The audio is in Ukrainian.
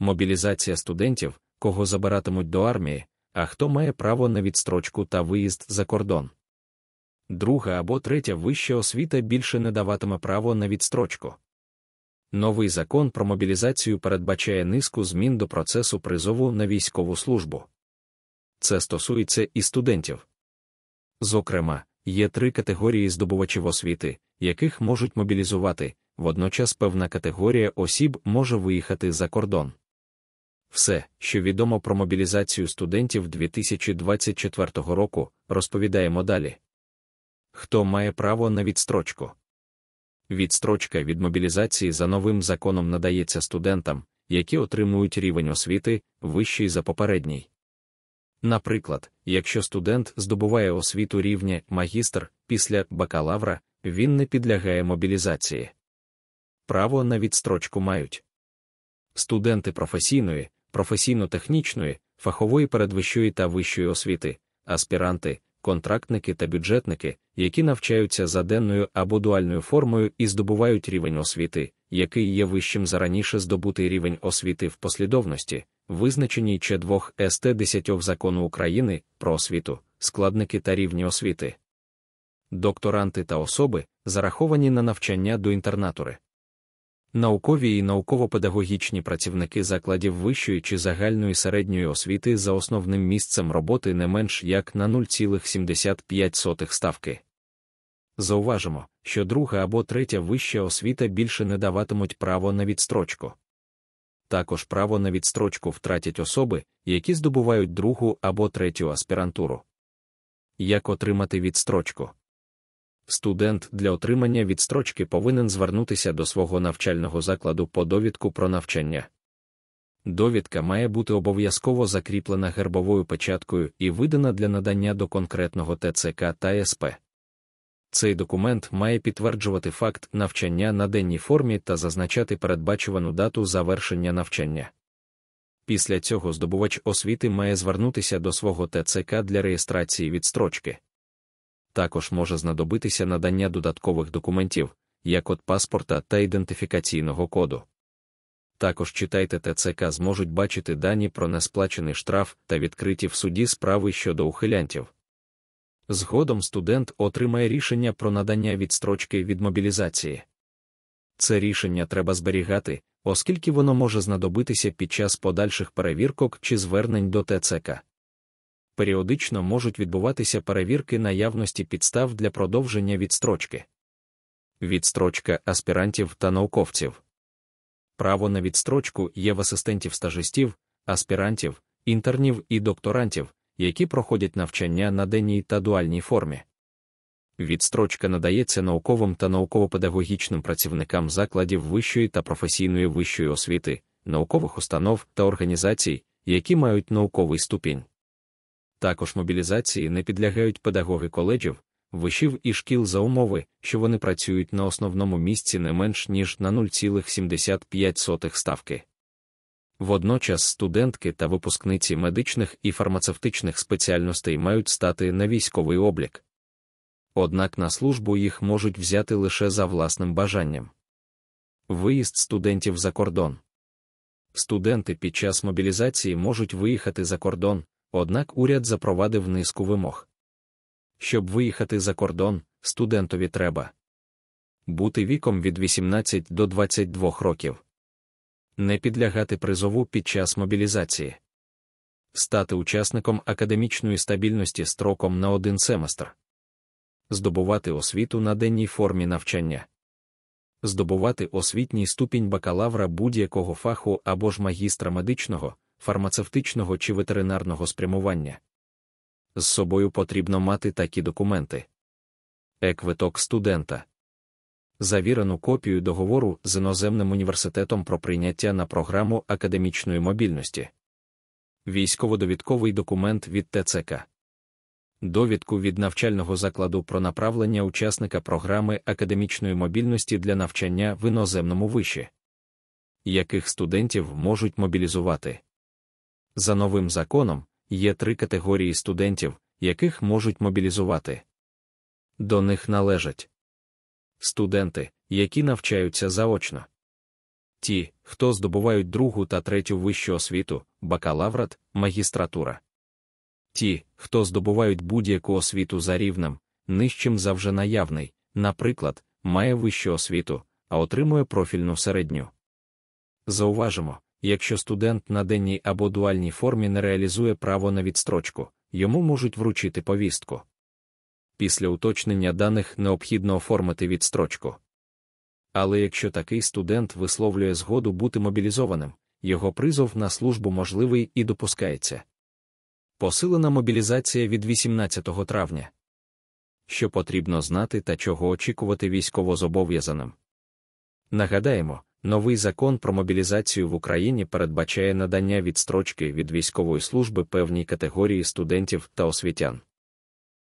мобілізація студентів, кого забиратимуть до армії, а хто має право на відстрочку та виїзд за кордон. Друга або третя вища освіта більше не даватиме право на відстрочку. Новий закон про мобілізацію передбачає низку змін до процесу призову на військову службу. Це стосується і студентів. Зокрема, є три категорії здобувачів освіти, яких можуть мобілізувати, водночас певна категорія осіб може виїхати за кордон. Все, що відомо про мобілізацію студентів 2024 року, розповідаємо далі. Хто має право на відстрочку? Відстрочка від мобілізації за новим законом надається студентам, які отримують рівень освіти вищий за попередній. Наприклад, якщо студент здобуває освіту рівня магістр після бакалавра, він не підлягає мобілізації. Право на відстрочку мають студенти професійної, професійно-технічної, фахової передвищої та вищої освіти, аспіранти, контрактники та бюджетники, які навчаються за денною або дуальною формою і здобувають рівень освіти, який є вищим за раніше здобутий рівень освіти в послідовності, визначеній чи двох ст 10 закону України про освіту, складники та рівні освіти. Докторанти та особи зараховані на навчання до інтернатури. Наукові і науково-педагогічні працівники закладів вищої чи загальної середньої освіти за основним місцем роботи не менш як на 0,75 ставки. Зауважимо, що друга або третя вища освіта більше не даватимуть право на відстрочку. Також право на відстрочку втратять особи, які здобувають другу або третю аспірантуру. Як отримати відстрочку? студент для отримання відстрочки повинен звернутися до свого навчального закладу по довідку про навчання. Довідка має бути обов'язково закріплена гербовою печаткою і видана для надання до конкретного ТЦК та СП. Цей документ має підтверджувати факт навчання на денній формі та зазначати передбачувану дату завершення навчання. Після цього здобувач освіти має звернутися до свого ТЦК для реєстрації відстрочки також може знадобитися надання додаткових документів, як от паспорта та ідентифікаційного коду. Також читайте ТЦК зможуть бачити дані про несплачений штраф та відкриті в суді справи щодо ухилянтів. Згодом студент отримає рішення про надання відстрочки від мобілізації. Це рішення треба зберігати, оскільки воно може знадобитися під час подальших перевіркок чи звернень до ТЦК періодично можуть відбуватися перевірки наявності підстав для продовження відстрочки. Відстрочка аспірантів та науковців. Право на відстрочку є в асистентів стажистів, аспірантів, інтернів і докторантів, які проходять навчання на денній та дуальній формі. Відстрочка надається науковим та науково-педагогічним працівникам закладів вищої та професійної вищої освіти, наукових установ та організацій, які мають науковий ступінь. Також мобілізації не підлягають педагоги коледжів, вишів і шкіл за умови, що вони працюють на основному місці не менш ніж на 0,75 ставки. Водночас студентки та випускниці медичних і фармацевтичних спеціальностей мають стати на військовий облік. Однак на службу їх можуть взяти лише за власним бажанням. Виїзд студентів за кордон. Студенти під час мобілізації можуть виїхати за кордон, Однак уряд запровадив низку вимог. Щоб виїхати за кордон, студентові треба бути віком від 18 до 22 років, не підлягати призову під час мобілізації, стати учасником академічної стабільності строком на один семестр, здобувати освіту на денній формі навчання, здобувати освітній ступінь бакалавра будь-якого фаху або ж магістра медичного фармацевтичного чи ветеринарного спрямування. З собою потрібно мати такі документи: Еквиток студента, завірену копію договору з іноземним університетом про прийняття на програму академічної мобільності, військово-довідковий документ від ТЦК. Довідку від навчального закладу про направлення учасника програми академічної мобільності для навчання в іноземному виші, яких студентів можуть мобілізувати. За новим законом є три категорії студентів, яких можуть мобілізувати. До них належать студенти, які навчаються заочно, ті, хто здобувають другу та третю вищу освіту, бакалаврат, магістратура, ті, хто здобувають будь-яку освіту за рівнем, нижчим за вже наявний, наприклад, має вищу освіту, а отримує профільну середню. Зауважимо, якщо студент на денній або дуальній формі не реалізує право на відстрочку, йому можуть вручити повістку. Після уточнення даних необхідно оформити відстрочку. Але якщо такий студент висловлює згоду бути мобілізованим, його призов на службу можливий і допускається. Посилена мобілізація від 18 травня. Що потрібно знати та чого очікувати військовозобов'язаним. Нагадаємо, Новий закон про мобілізацію в Україні передбачає надання відстрочки від військової служби певній категорії студентів та освітян.